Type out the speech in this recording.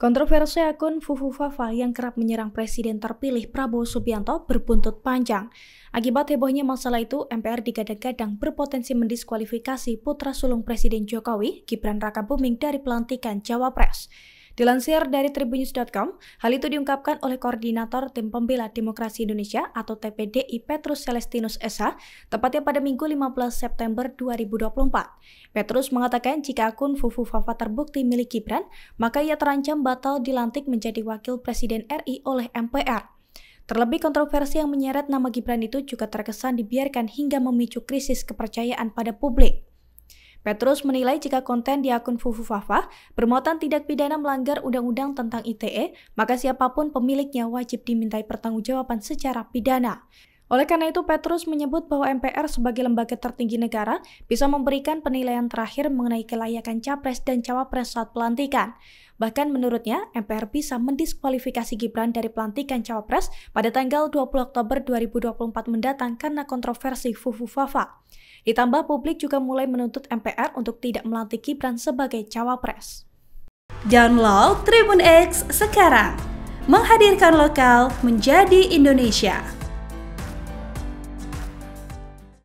Kontroversi akun Fufu Fafa yang kerap menyerang Presiden terpilih Prabowo Subianto berbuntut panjang. Akibat hebohnya masalah itu, MPR digadang-gadang berpotensi mendiskualifikasi putra sulung Presiden Jokowi, Gibran Rakabuming dari pelantikan Cawapres. Dilansir dari tribunews.com, hal itu diungkapkan oleh Koordinator Tim Pembela Demokrasi Indonesia atau TPDI Petrus Celestinus Esa, tepatnya pada Minggu 15 September 2024. Petrus mengatakan jika akun Fufu Fafa terbukti milik Gibran, maka ia terancam batal dilantik menjadi Wakil Presiden RI oleh MPR. Terlebih kontroversi yang menyeret nama Gibran itu juga terkesan dibiarkan hingga memicu krisis kepercayaan pada publik. Petrus menilai jika konten di akun Fufu Fafa bermuatan tidak pidana melanggar undang-undang tentang ITE, maka siapapun pemiliknya wajib dimintai pertanggungjawaban secara pidana. Oleh karena itu, Petrus menyebut bahwa MPR sebagai lembaga tertinggi negara bisa memberikan penilaian terakhir mengenai kelayakan capres dan cawapres saat pelantikan. Bahkan menurutnya, MPR bisa mendiskualifikasi Gibran dari pelantikan cawapres pada tanggal 20 Oktober 2024 mendatang karena kontroversi Fufu Fafa. Ditambah publik juga mulai menuntut MPR untuk tidak melantik Gibran sebagai cawapres. Download Tribun X sekarang, menghadirkan lokal menjadi Indonesia.